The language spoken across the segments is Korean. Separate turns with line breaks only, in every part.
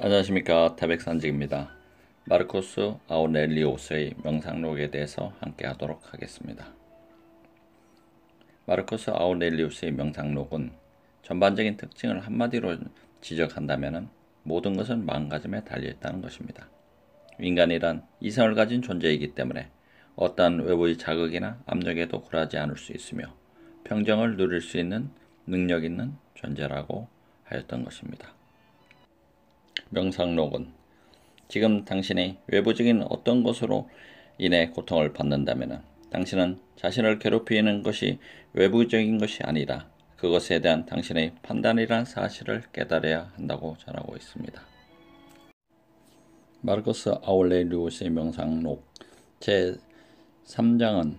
안녕하십니까 태백산직입니다. 마르코스 아우렐리오스의 명상록에 대해서 함께 하도록 하겠습니다. 마르코스 아우렐리오스의 명상록은 전반적인 특징을 한마디로 지적한다면 모든 것은 망가짐에 달려있다는 것입니다. 인간이란 이성을 가진 존재이기 때문에 어떠한 외부의 자극이나 압력에도 굴하지 않을 수 있으며 평정을 누릴 수 있는 능력 있는 존재라고 하였던 것입니다. 명상록은 지금 당신이 외부적인 어떤 것으로 인해 고통을 받는다면 당신은 자신을 괴롭히는 것이 외부적인 것이 아니라 그것에 대한 당신의 판단이란 사실을 깨달아야 한다고 전하고 있습니다. 마르코스 아울레리우스의 명상록 제3장은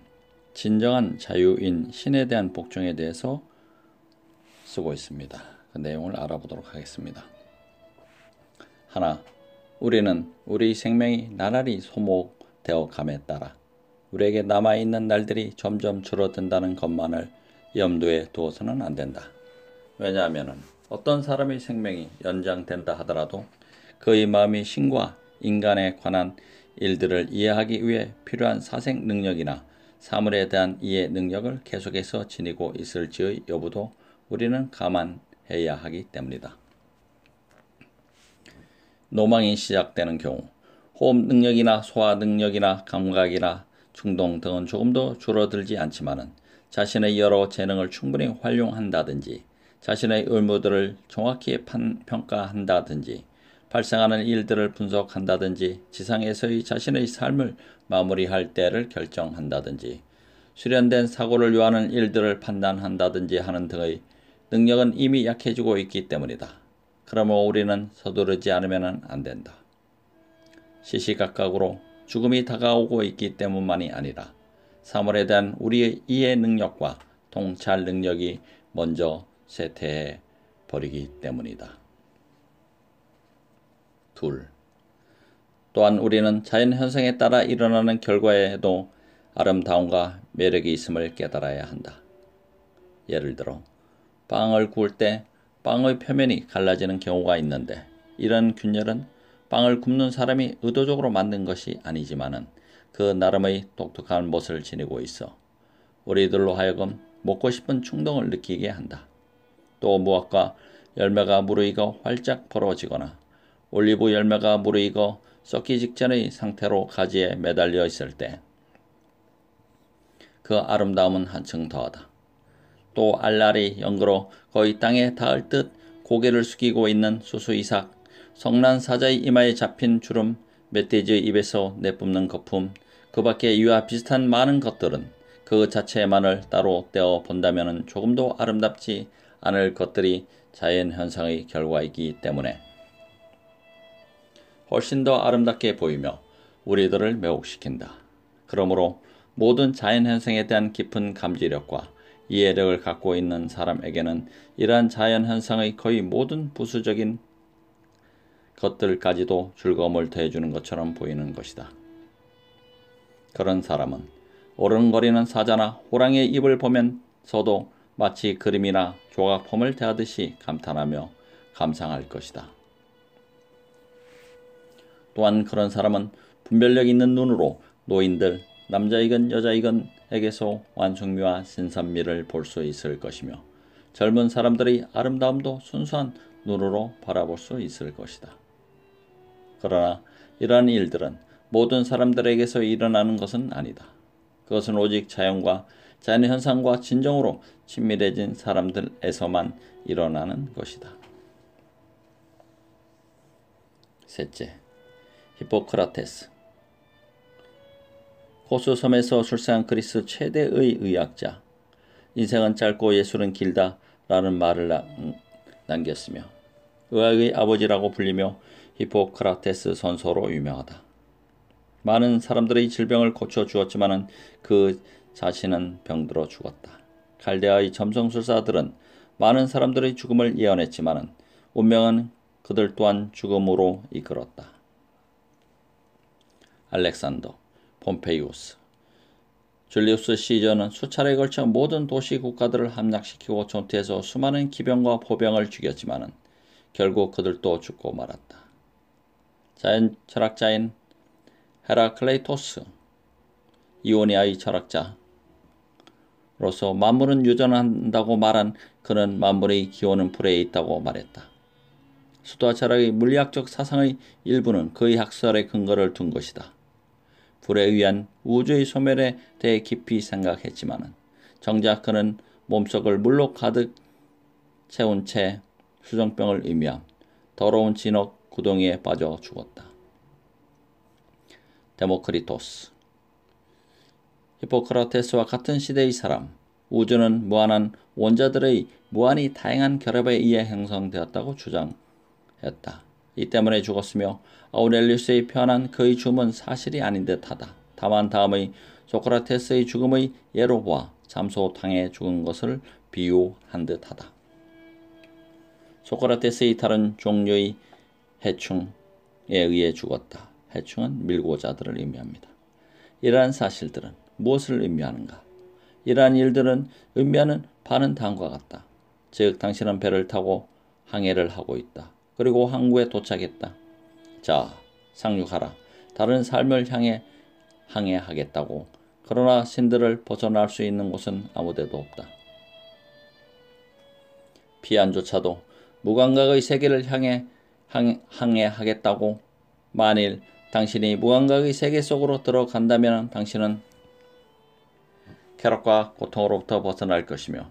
진정한 자유인 신에 대한 복종에 대해서 쓰고 있습니다. 그 내용을 알아보도록 하겠습니다. 하나 우리는 우리 생명이 나날이 소모되어 감에 따라 우리에게 남아있는 날들이 점점 줄어든다는 것만을 염두에 두어서는 안 된다. 왜냐하면 어떤 사람의 생명이 연장된다 하더라도 그의 마음이 신과 인간에 관한 일들을 이해하기 위해 필요한 사생 능력이나 사물에 대한 이해 능력을 계속해서 지니고 있을지의 여부도 우리는 감안해야 하기 때문이다. 노망이 시작되는 경우 호흡 능력이나 소화 능력이나 감각이나 충동 등은 조금도 줄어들지 않지만은 자신의 여러 재능을 충분히 활용한다든지 자신의 의무들을 정확히 판, 평가한다든지 발생하는 일들을 분석한다든지 지상에서의 자신의 삶을 마무리할 때를 결정한다든지 수련된 사고를 요하는 일들을 판단한다든지 하는 등의 능력은 이미 약해지고 있기 때문이다. 그러므로 우리는 서두르지 않으면 안 된다. 시시각각으로 죽음이 다가오고 있기 때문만이 아니라 사물에 대한 우리의 이해 능력과 통찰 능력이 먼저 쇠퇴해 버리기 때문이다. 둘. 또한 우리는 자연 현상에 따라 일어나는 결과에도 아름다움과 매력이 있음을 깨달아야 한다. 예를 들어 빵을 구울 때 빵의 표면이 갈라지는 경우가 있는데 이런 균열은 빵을 굽는 사람이 의도적으로 만든 것이 아니지만은 그 나름의 독특한 모습을 지니고 있어 우리들로 하여금 먹고 싶은 충동을 느끼게 한다. 또 무엇과 열매가 무르익어 활짝 벌어지거나 올리브 열매가 무르익어 썩기 직전의 상태로 가지에 매달려 있을 때 그 아름다움은 한층 더하다. 또 알알이 연그로 거의 땅에 닿을 듯 고개를 숙이고 있는 수수 이삭, 성난 사자의 이마에 잡힌 주름, 멧돼지의 입에서 내뿜는 거품, 그 밖에 이와 비슷한 많은 것들은 그 자체만을 따로 떼어 본다면 조금도 아름답지 않을 것들이 자연 현상의 결과이기 때문에 훨씬 더 아름답게 보이며 우리들을 매혹시킨다. 그러므로 모든 자연 현상에 대한 깊은 감지력과 이해력을 갖고 있는 사람에게는 이러한 자연 현상의 거의 모든 부수적인 것들까지도 즐거움을 더해주는 것처럼 보이는 것이다. 그런 사람은 오른거리는 사자나 호랑이의 입을 보면서도 마치 그림이나 조각품을 대하듯이 감탄하며 감상할 것이다. 또한 그런 사람은 분별력 있는 눈으로 노인들, 남자이건 여자이건에게서 완숙미와 신선미를 볼 수 있을 것이며 젊은 사람들의 아름다움도 순수한 눈으로 바라볼 수 있을 것이다. 그러나 이러한 일들은 모든 사람들에게서 일어나는 것은 아니다. 그것은 오직 자연과 자연 현상과 진정으로 친밀해진 사람들에서만 일어나는 것이다. 셋째, 히포크라테스 코스섬에서 출산 그리스 최대의 의학자 인생은 짧고 예술은 길다 라는 말을 음, 남겼으며 의학의 아버지라고 불리며 히포크라테스 선서로 유명하다. 많은 사람들의 질병을 고쳐 주었지만 그 자신은 병들어 죽었다. 갈대아의 점성술사들은 많은 사람들의 죽음을 예언했지만 운명은 그들 또한 죽음으로 이끌었다. 알렉산더 폼페이우스. 줄리우스 시저는 수차례에 걸쳐 모든 도시 국가들을 함락시키고 전투에서 수많은 기병과 포병을 죽였지만은 결국 그들도 죽고 말았다. 자연 철학자인 헤라클레이토스, 이오니아의 철학자로서 만물은 유전한다고 말한 그는 만물의 기원은 불에 있다고 말했다. 수도와 철학의 물리학적 사상의 일부는 그의 학설에 근거를 둔 것이다. 불에 의한 우주의 소멸에 대해 깊이 생각했지만 정작 그는 몸속을 물로 가득 채운 채 수정병을 의미한 더러운 진흙 구덩이에 빠져 죽었다. 데모크리토스 히포크라테스와 같은 시대의 사람 우주는 무한한 원자들의 무한히 다양한 결합에 의해 형성되었다고 주장했다. 이 때문에 죽었으며 아우렐리우스의 표현한 그의 죽음은 사실이 아닌 듯하다. 다만 다음의 소크라테스의 죽음의 예로 보아 잠소탕에 죽은 것을 비유한 듯하다. 소크라테스의 다른 종류의 해충에 의해 죽었다. 해충은 밀고자들을 의미합니다. 이러한 사실들은 무엇을 의미하는가? 이러한 일들은 의미하는 반은 다음과 같다. 즉 당신은 배를 타고 항해를 하고 있다. 그리고 항구에 도착했다. 자, 상륙하라. 다른 삶을 향해 항해하겠다고. 그러나 신들을 벗어날 수 있는 곳은 아무데도 없다. 피안조차도 무감각의 세계를 향해 항, 항해하겠다고. 만일 당신이 무감각의 세계 속으로 들어간다면 당신은 쾌락과 고통으로부터 벗어날 것이며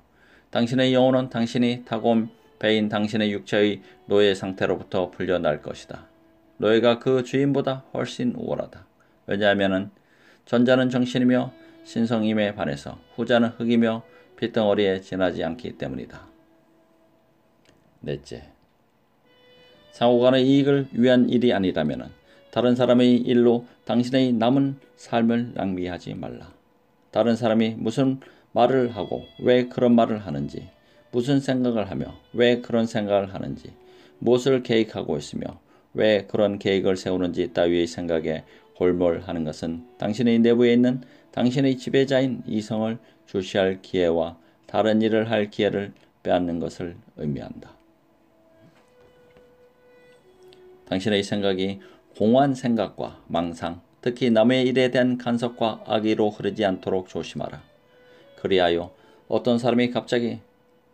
당신의 영혼은 당신이 타고 온 배인 당신의 육체의 노예 상태로부터 풀려날 것이다. 너희가 그 주인보다 훨씬 우월하다. 왜냐하면 전자는 정신이며 신성임에 반해서 후자는 흙이며 핏덩어리에 지나지 않기 때문이다. 넷째, 상호간의 이익을 위한 일이 아니라면 다른 사람의 일로 당신의 남은 삶을 낭비하지 말라. 다른 사람이 무슨 말을 하고 왜 그런 말을 하는지, 무슨 생각을 하며 왜 그런 생각을 하는지, 무엇을 계획하고 있으며 왜 그런 계획을 세우는지 따위의 생각에 골몰하는 것은 당신의 내부에 있는 당신의 지배자인 이성을 주시할 기회와 다른 일을 할 기회를 빼앗는 것을 의미한다. 당신의 생각이 공허한 생각과 망상, 특히 남의 일에 대한 간섭과 악의로 흐르지 않도록 조심하라. 그리하여 어떤 사람이 갑자기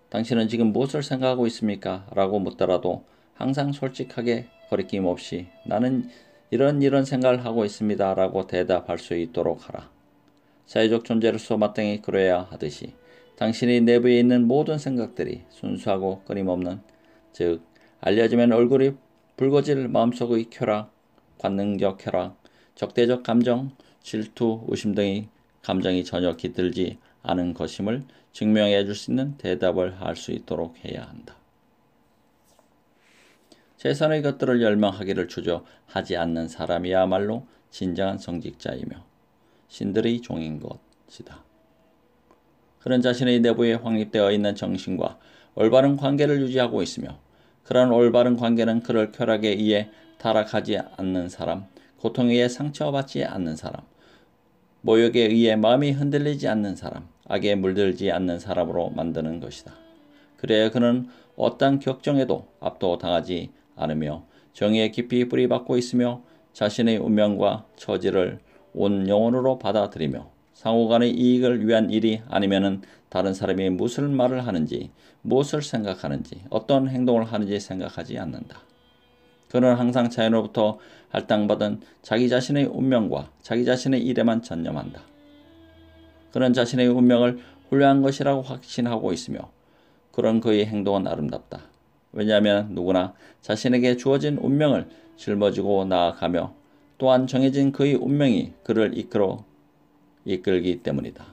당신은 지금 무엇을 생각하고 있습니까? 라고 묻더라도 항상 솔직하게 거리낌 없이 나는 이런 이런 생각을 하고 있습니다. 라고 대답할 수 있도록 하라. 사회적 존재로서 마땅히 그래야 하듯이 당신의 내부에 있는 모든 생각들이 순수하고 끊임없는 즉 알려지면 얼굴이 붉어질 마음속의 쾌락, 관능적 쾌락, 적대적 감정, 질투, 의심 등의 감정이 전혀 깃들지 않은 것임을 증명해 줄 수 있는 대답을 할 수 있도록 해야 한다. 세상의 것들을 열망하기를 주저하지 않는 사람이야말로 진정한 성직자이며 신들의 종인 것이다. 그런 자신의 내부에 확립되어 있는 정신과 올바른 관계를 유지하고 있으며 그런 올바른 관계는 그를 쾌락에 의해 타락하지 않는 사람, 고통에 의해 상처받지 않는 사람, 모욕에 의해 마음이 흔들리지 않는 사람, 악에 물들지 않는 사람으로 만드는 것이다. 그래야 그는 어떤 격정에도 압도당하지 않으며 정의에 깊이 뿌리박고 있으며 자신의 운명과 처지를 온 영혼으로 받아들이며 상호간의 이익을 위한 일이 아니면 다른 사람이 무슨 말을 하는지, 무엇을 생각하는지, 어떤 행동을 하는지 생각하지 않는다. 그는 항상 자연으로부터 할당받은 자기 자신의 운명과 자기 자신의 일에만 전념한다. 그는 자신의 운명을 훌륭한 것이라고 확신하고 있으며, 그런 그의 행동은 아름답다. 왜냐하면 누구나 자신에게 주어진 운명을 짊어지고 나아가며 또한 정해진 그의 운명이 그를 이끌어 이끌기 때문이다.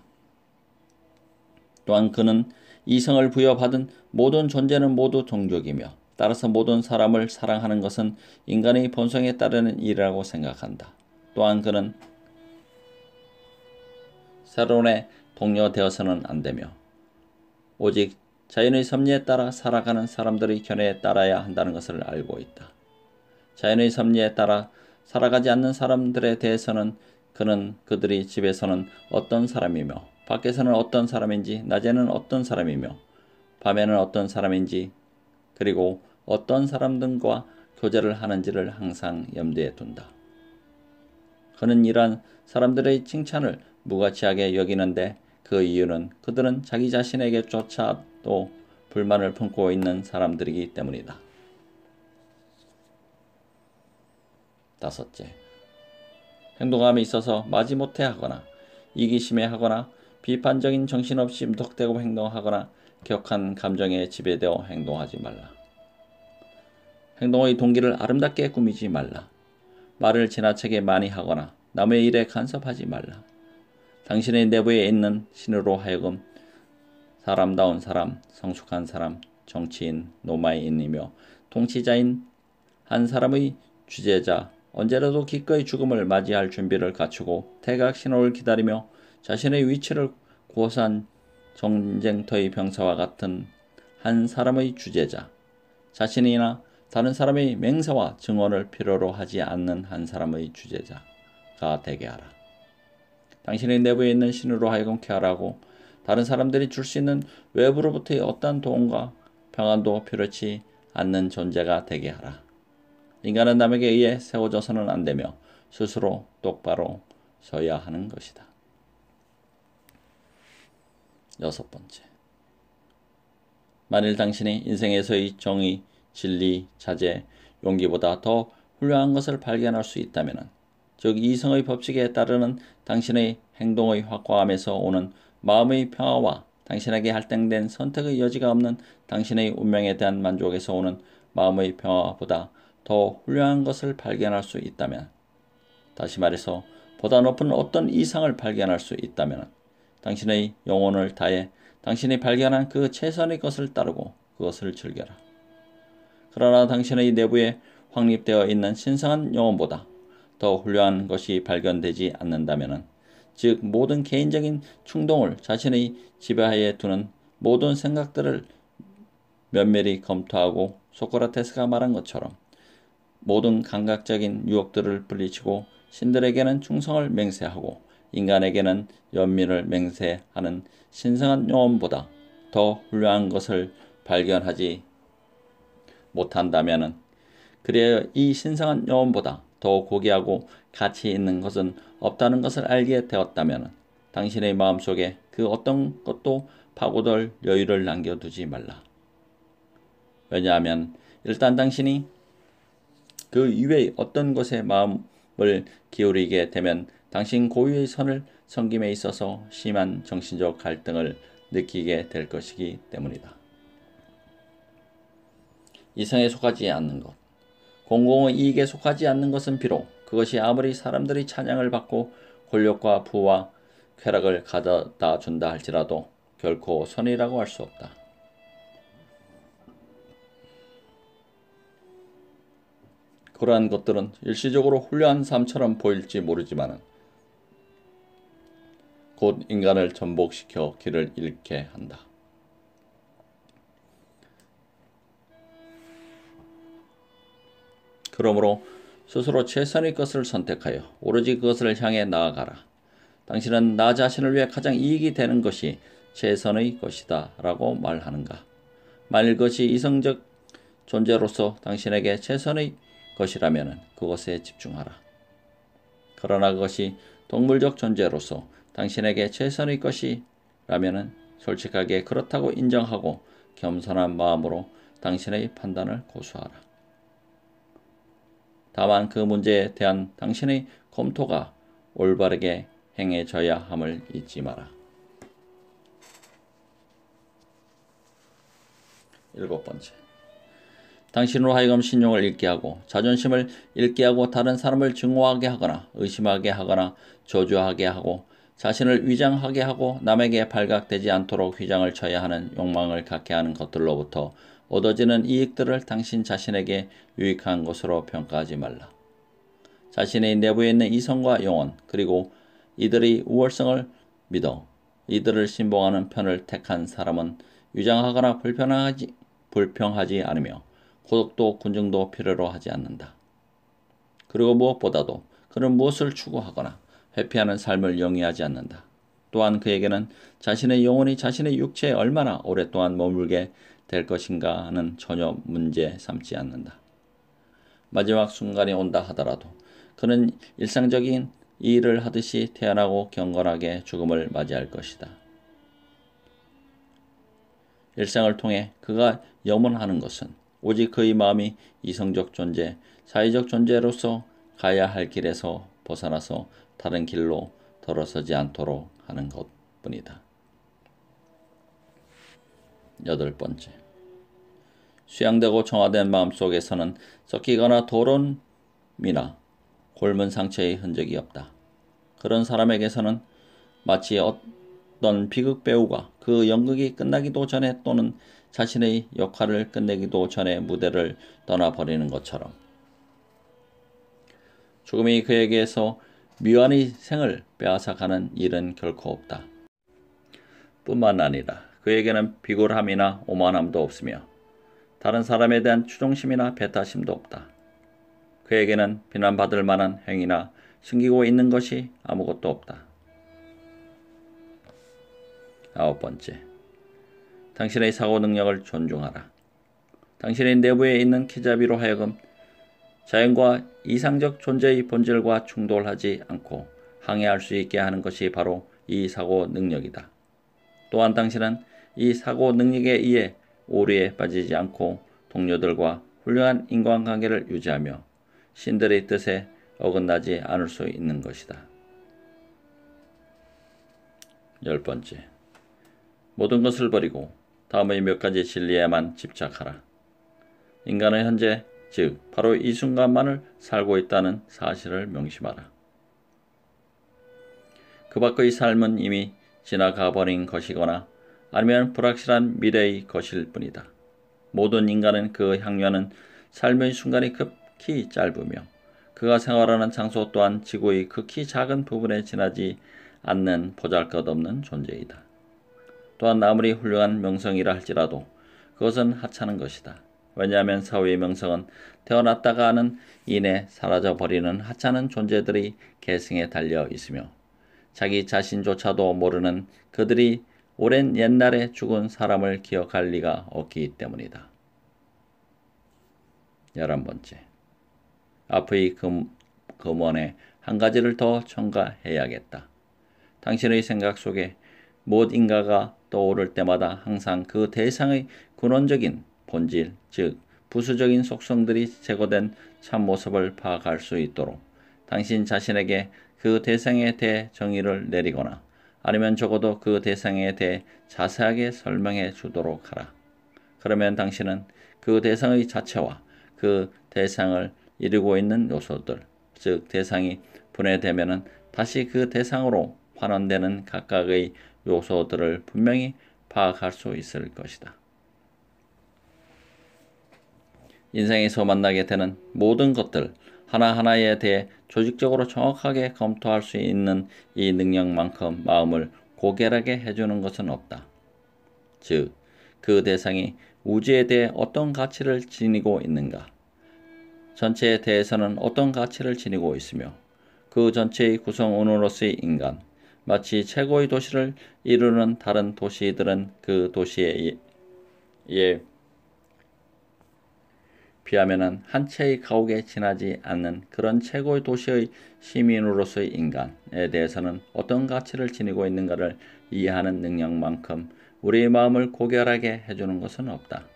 또한 그는 이성을 부여받은 모든 존재는 모두 동족이며 따라서 모든 사람을 사랑하는 것은 인간의 본성에 따르는 일이라고 생각한다. 또한 그는 새로운에 동요되어서는 안 되며 오직 자연의 섭리에 따라 살아가는 사람들의 견해에 따라야 한다는 것을 알고 있다. 자연의 섭리에 따라 살아가지 않는 사람들에 대해서는 그는 그들이 집에서는 어떤 사람이며 밖에서는 어떤 사람인지 낮에는 어떤 사람이며 밤에는 어떤 사람인지 그리고 어떤 사람 등과 교제를 하는지를 항상 염두에 둔다. 그는 이러한 사람들의 칭찬을 무가치하게 여기는데 그 이유는 그들은 자기 자신에게조차 또 불만을 품고 있는 사람들이기 때문이다. 다섯째, 행동함에 있어서 마지못해 하거나 이기심에 하거나 비판적인 정신 없이 무턱대고 행동하거나 격한 감정에 지배되어 행동하지 말라. 행동의 동기를 아름답게 꾸미지 말라. 말을 지나치게 많이 하거나 남의 일에 간섭하지 말라. 당신의 내부에 있는 신으로 하여금 사람다운 사람, 성숙한 사람, 정치인, 노마인이며 통치자인 한 사람의 주제자, 언제라도 기꺼이 죽음을 맞이할 준비를 갖추고 태각 신호를 기다리며 자신의 위치를 고산 전쟁터의 병사와 같은 한 사람의 주제자, 자신이나 다른 사람의 맹세와 증언을 필요로 하지 않는 한 사람의 주제자가 되게 하라. 당신의 내부에 있는 신으로 하여금 케어하고 다른 사람들이 줄 수 있는 외부로부터의 어떠한 도움과 평안도 필요치 않는 존재가 되게 하라. 인간은 남에게 의해 세워져서는 안 되며 스스로 똑바로 서야 하는 것이다. 여섯 번째. 만일 당신이 인생에서의 정의, 진리, 자제, 용기보다 더 훌륭한 것을 발견할 수 있다면, 즉 이성의 법칙에 따르는 당신의 행동의 확고함에서 오는 마음의 평화와 당신에게 할당된 선택의 여지가 없는 당신의 운명에 대한 만족에서 오는 마음의 평화보다 더 훌륭한 것을 발견할 수 있다면, 다시 말해서 보다 높은 어떤 이상을 발견할 수 있다면, 당신의 영혼을 다해 당신이 발견한 그 최선의 것을 따르고 그것을 즐겨라. 그러나 당신의 내부에 확립되어 있는 신성한 영혼보다 더 훌륭한 것이 발견되지 않는다면즉 모든 개인적인 충동을 자신의 지배하에 두는 모든 생각들을 면밀히 검토하고 소크라테스가 말한 것처럼 모든 감각적인 유혹들을 분리치고 신들에게는 충성을 맹세하고 인간에게는 연민을 맹세하는 신성한 영혼보다 더 훌륭한 것을 발견하지 못한다면 그래야 이 신성한 영혼보다 더 고귀하고 가치 있는 것은 없다는 것을 알게 되었다면 당신의 마음속에 그 어떤 것도 파고들 여유를 남겨두지 말라. 왜냐하면 일단 당신이 그 이외의 어떤 것에 마음을 기울이게 되면 당신 고유의 선을 섬김에 있어서 심한 정신적 갈등을 느끼게 될 것이기 때문이다. 이성에 속하지 않는 것. 공공의 이익에 속하지 않는 것은 비록 그것이 아무리 사람들이 찬양을 받고 권력과 부와 쾌락을 가져다 준다 할지라도 결코 선이라고 할 수 없다. 그러한 것들은 일시적으로 훌륭한 삶처럼 보일지 모르지만 곧 인간을 전복시켜 길을 잃게 한다. 그러므로 스스로 최선의 것을 선택하여 오로지 그것을 향해 나아가라. 당신은 나 자신을 위해 가장 이익이 되는 것이 최선의 것이다 라고 말하는가. 만일 그것이 이성적 존재로서 당신에게 최선의 것이라면 그것에 집중하라. 그러나 그것이 동물적 존재로서 당신에게 최선의 것이라면 솔직하게 그렇다고 인정하고 겸손한 마음으로 당신의 판단을 고수하라. 다만 그 문제에 대한 당신의 검토가 올바르게 행해져야 함을 잊지 마라. 일곱 번째. 당신으로 하여금 신용을 잃게 하고 자존심을 잃게 하고 다른 사람을 증오하게 하거나 의심하게 하거나 저주하게 하고 자신을 위장하게 하고 남에게 발각되지 않도록 휘장을 쳐야 하는 욕망을 갖게 하는 것들로부터 얻어지는 이익들을 당신 자신에게 유익한 것으로 평가하지 말라. 자신의 내부에 있는 이성과 영혼 그리고 이들의 우월성을 믿어 이들을 신봉하는 편을 택한 사람은 위장하거나 불편하지 불평하지 않으며 고독도 군중도 필요로 하지 않는다. 그리고 무엇보다도 그는 무엇을 추구하거나 회피하는 삶을 영위하지 않는다. 또한 그에게는 자신의 영혼이 자신의 육체에 얼마나 오랫동안 머물게 될 것인가 하는 전혀 문제 삼지 않는다. 마지막 순간이 온다 하더라도 그는 일상적인 일을 하듯이 태어나고 경건하게 죽음을 맞이할 것이다. 일상을 통해 그가 염원하는 것은 오직 그의 마음이 이성적 존재, 사회적 존재로서 가야 할 길에서 벗어나서 다른 길로 들어서지 않도록 하는 것 뿐이다. 여덟 번째. 수양되고 정화된 마음속에서는 섞이거나 도론미나 골문 상처의 흔적이 없다. 그런 사람에게서는 마치 어떤 비극 배우가 그 연극이 끝나기도 전에 또는 자신의 역할을 끝내기도 전에 무대를 떠나버리는 것처럼 죽음이 그에게서 미완의 생을 빼앗아가는 일은 결코 없다. 뿐만 아니라 그에게는 비굴함이나 오만함도 없으며 다른 사람에 대한 추종심이나 배타심도 없다. 그에게는 비난받을 만한 행위나 숨기고 있는 것이 아무것도 없다. 아홉 번째. 당신의 사고 능력을 존중하라. 당신의 내부에 있는 케자비로 하여금 자연과 이상적 존재의 본질과 충돌하지 않고 항해할 수 있게 하는 것이 바로 이 사고 능력이다. 또한 당신은 이 사고 능력에 의해 오류에 빠지지 않고 동료들과 훌륭한 인간관계를 유지하며 신들의 뜻에 어긋나지 않을 수 있는 것이다. 열 번째. 모든 것을 버리고 다음의 몇 가지 진리에만 집착하라. 인간은 현재, 즉, 바로 이 순간만을 살고 있다는 사실을 명심하라. 그 밖의 삶은 이미 지나가 버린 것이거나 아니면 불확실한 미래의 것일 뿐이다. 모든 인간은 그 향유하는 삶의 순간이 급히 짧으며 그가 생활하는 장소 또한 지구의 극히 작은 부분에 지나지 않는 보잘것없는 존재이다. 또한 아무리 훌륭한 명성이라 할지라도 그것은 하찮은 것이다. 왜냐하면 사후의 명성은 태어났다가 하는 인에 사라져 버리는 하찮은 존재들의 계승에 달려 있으며 자기 자신조차도 모르는 그들이 오랜 옛날에 죽은 사람을 기억할 리가 없기 때문이다. 11번째. 앞의 금, 금원에 한 가지를 더 첨가해야겠다. 당신의 생각 속에 무엇인가가 떠오를 때마다 항상 그 대상의 근원적인 본질, 즉 부수적인 속성들이 제거된 참모습을 파악할 수 있도록 당신 자신에게 그 대상에 대해 정의를 내리거나 아니면 적어도 그 대상에 대해 자세하게 설명해 주도록 하라. 그러면 당신은 그 대상의 자체와 그 대상을 이루고 있는 요소들, 즉 대상이 분해되면 다시 그 대상으로 환원되는 각각의 요소들을 분명히 파악할 수 있을 것이다. 인생에서 만나게 되는 모든 것들, 하나하나에 대해 조직적으로 정확하게 검토할 수 있는 이 능력만큼 마음을 고결하게 해주는 것은 없다. 즉, 그 대상이 우주에 대해 어떤 가치를 지니고 있는가, 전체에 대해서는 어떤 가치를 지니고 있으며, 그 전체의 구성원으로서의 인간, 마치 최고의 도시를 이루는 다른 도시들은 그 도시에 예, 비하면한 채의 가옥에 지나지 않는 그런 최고의 도시의 시민으로서의 인간에 대해서는 어떤 가치를 지니고 있는가를 이해하는 능력만큼 우리의 마음을 고결하게 해주는 것은 없다.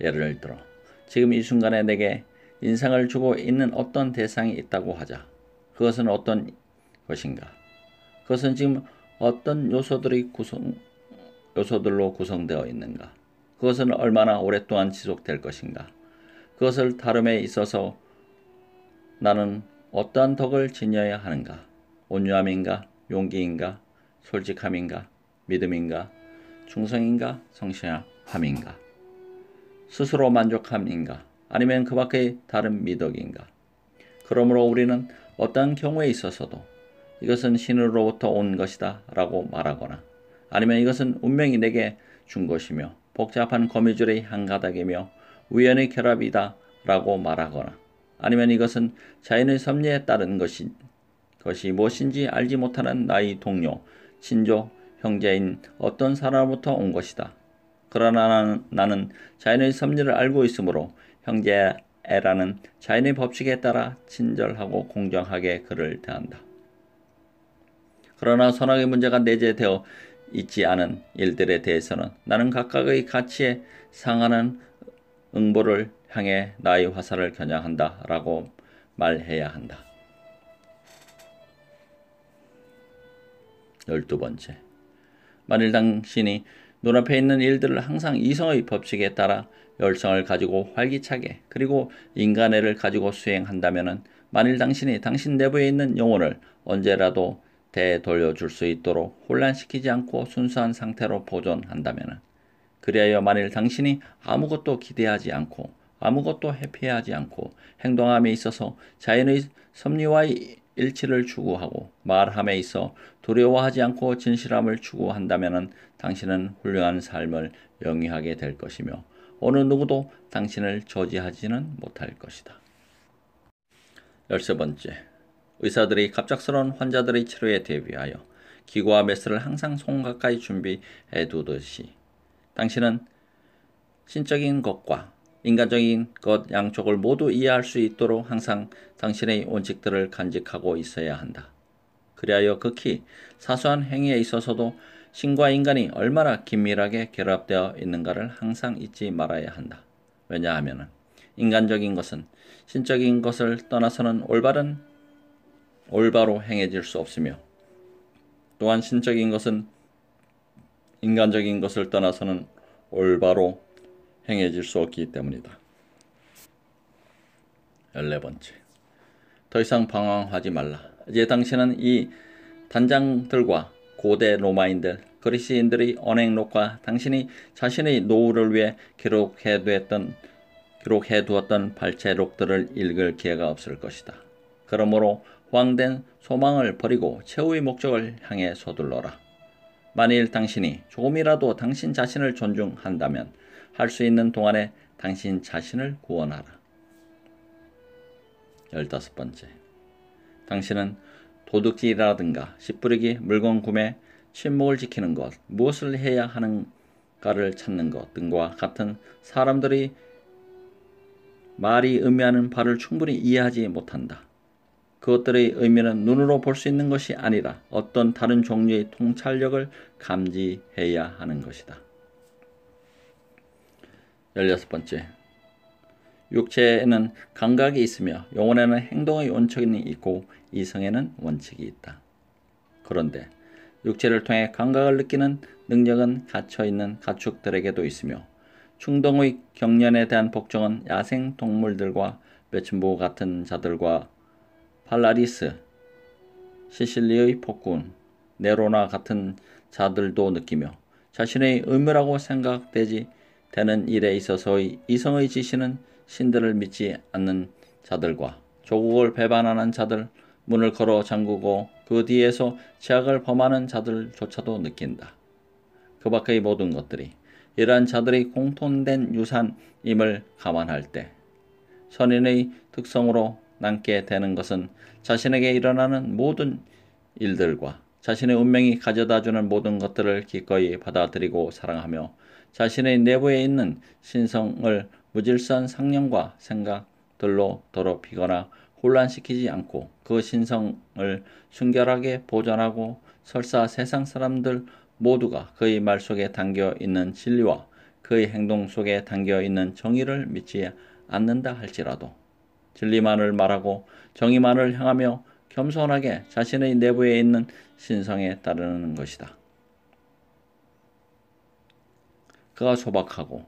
예를 들어, 지금 이 순간에 내게 인상을 주고 있는 어떤 대상이 있다고 하자. 그것은 어떤 것인가? 그것은 지금 어떤 요소들이 구성, 요소들로 구성되어 있는가? 그것은 얼마나 오랫동안 지속될 것인가? 그것을 다름에 있어서 나는 어떠한 덕을 지녀야 하는가? 온유함인가? 용기인가? 솔직함인가? 믿음인가? 충성인가? 성실함인가? 스스로 만족함인가? 아니면 그 밖의 다른 미덕인가? 그러므로 우리는 어떠한 경우에 있어서도 이것은 신으로부터 온 것이다 라고 말하거나 아니면 이것은 운명이 내게 준 것이며 복잡한 거미줄의 한 가닥이며 우연의 결합이다 라고 말하거나 아니면 이것은 자연의 섭리에 따른 것이, 것이 무엇인지 알지 못하는 나의 동료, 친족, 형제인 어떤 사람으로부터 온 것이다. 그러나 나는, 나는 자연의 섭리를 알고 있으므로 형제애라는 자연의 법칙에 따라 친절하고 공정하게 그를 대한다. 그러나 선악의 문제가 내재되어 있지 않은 일들에 대해서는 나는 각각의 가치에 상하는 응보를 향해 나의 화살을 겨냥한다 라고 말해야 한다. 열두 번째. 만일 당신이 눈앞에 있는 일들을 항상 이성의 법칙에 따라 열성을 가지고 활기차게 그리고 인간애를 가지고 수행한다면 만일 당신이 당신 내부에 있는 영혼을 언제라도 되돌려줄 수 있도록 혼란시키지 않고 순수한 상태로 보존한다면 그리하여 만일 당신이 아무것도 기대하지 않고 아무것도 회피하지 않고 행동함에 있어서 자연의 섭리와의 일치를 추구하고 말함에 있어 두려워하지 않고 진실함을 추구한다면 당신은 훌륭한 삶을 영위하게 될 것이며 어느 누구도 당신을 저지하지는 못할 것이다. 열세 번째 의사들이 갑작스러운 환자들의 치료에 대비하여 기구와 매스를 항상 손 가까이 준비해 두듯이 당신은 신적인 것과 인간적인 것 양쪽을 모두 이해할 수 있도록 항상 당신의 원칙들을 간직하고 있어야 한다. 그리하여 극히 사소한 행위에 있어서도 신과 인간이 얼마나 긴밀하게 결합되어 있는가를 항상 잊지 말아야 한다. 왜냐하면 인간적인 것은 신적인 것을 떠나서는 올바른 올바로 행해질 수 없으며 또한 신적인 것은 인간적인 것을 떠나서는 올바로 행해질 수 없기 때문이다. 14번째. 더 이상 방황하지 말라. 이제 당신은 이 단장들과 고대 로마인들, 그리스인들의 언행록과 당신이 자신의 노후를 위해 기록해두었던, 기록해두었던 발췌록들을 읽을 기회가 없을 것이다. 그러므로 호황된 소망을 버리고 최후의 목적을 향해 서둘러라. 만일 당신이 조금이라도 당신 자신을 존중한다면 할 수 있는 동안에 당신 자신을 구원하라. 열다섯 번째. 당신은 도둑질이라든가 씨뿌리기, 물건 구매, 침묵을 지키는 것, 무엇을 해야 하는가를 찾는 것 등과 같은 사람들이 말이 의미하는 바를 충분히 이해하지 못한다. 그것들의 의미는 눈으로 볼 수 있는 것이 아니라 어떤 다른 종류의 통찰력을 감지해야 하는 것이다. 16번째. 육체에는 감각이 있으며 영혼에는 행동의 원칙이 있고 이성에는 원칙이 있다. 그런데 육체를 통해 감각을 느끼는 능력은 갇혀있는 가축들에게도 있으며 충동의 경련에 대한 복종은 야생 동물들과 매춘부 같은 자들과 팔라리스, 시실리의 폭군, 네로나 같은 자들도 느끼며 자신의 의무라고 생각되지 되는 일에 있어서의 이성의 지시는 신들을 믿지 않는 자들과 조국을 배반하는 자들, 문을 걸어 잠그고 그 뒤에서 제약을 범하는 자들조차도 느낀다. 그 밖의 모든 것들이 이러한 자들의 공통된 유산임을 감안할 때 선인의 특성으로 남게 되는 것은 자신에게 일어나는 모든 일들과 자신의 운명이 가져다 주는 모든 것들을 기꺼이 받아들이고 사랑하며 자신의 내부에 있는 신성을 무질서한 상념과 생각들로 더럽히거나 혼란시키지 않고 그 신성을 순결하게 보존하고 설사 세상 사람들 모두가 그의 말 속에 담겨 있는 진리와 그의 행동 속에 담겨 있는 정의를 믿지 않는다 할지라도 진리만을 말하고 정의만을 향하며 겸손하게 자신의 내부에 있는 신성에 따르는 것이다. 그가 소박하고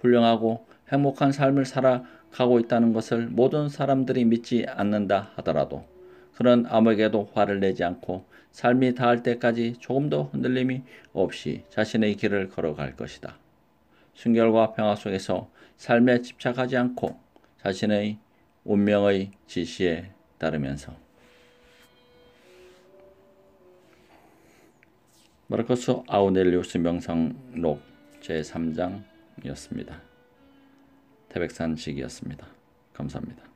훌륭하고 행복한 삶을 살아가고 있다는 것을 모든 사람들이 믿지 않는다 하더라도 그는 아무에게도 화를 내지 않고 삶이 닿을 때까지 조금도 흔들림이 없이 자신의 길을 걸어갈 것이다. 순결과 평화 속에서 삶에 집착하지 않고 자신의 운명의 지시에 따르면서 마르코스 아우넬리우스 명상록 제3장이었습니다. 태백산식이었습니다. 감사합니다.